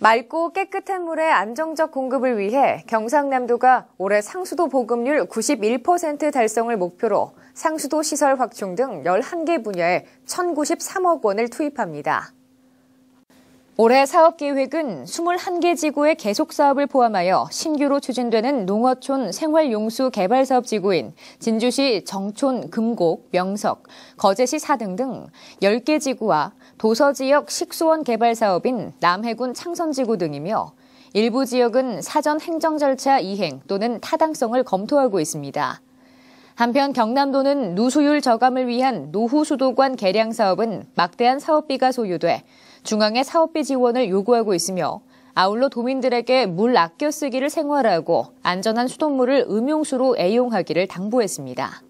맑고 깨끗한 물의 안정적 공급을 위해 경상남도가 올해 상수도 보급률 91% 달성을 목표로 상수도 시설 확충 등 11개 분야에 1,093억 원을 투입합니다. 올해 사업계획은 21개 지구의 계속 사업을 포함하여 신규로 추진되는 농어촌 생활용수 개발사업 지구인 진주시 정촌 금곡, 명석, 거제시 사등 등 10개 지구와 도서지역 식수원 개발사업인 남해군 창선지구 등이며 일부 지역은 사전 행정 절차 이행 또는 타당성을 검토하고 있습니다. 한편 경남도는 누수율 저감을 위한 노후 수도관 개량 사업은 막대한 사업비가 소요돼 중앙에 사업비 지원을 요구하고 있으며 아울러 도민들에게 물 아껴 쓰기를 생활화하고 안전한 수돗물을 음용수로 애용하기를 당부했습니다.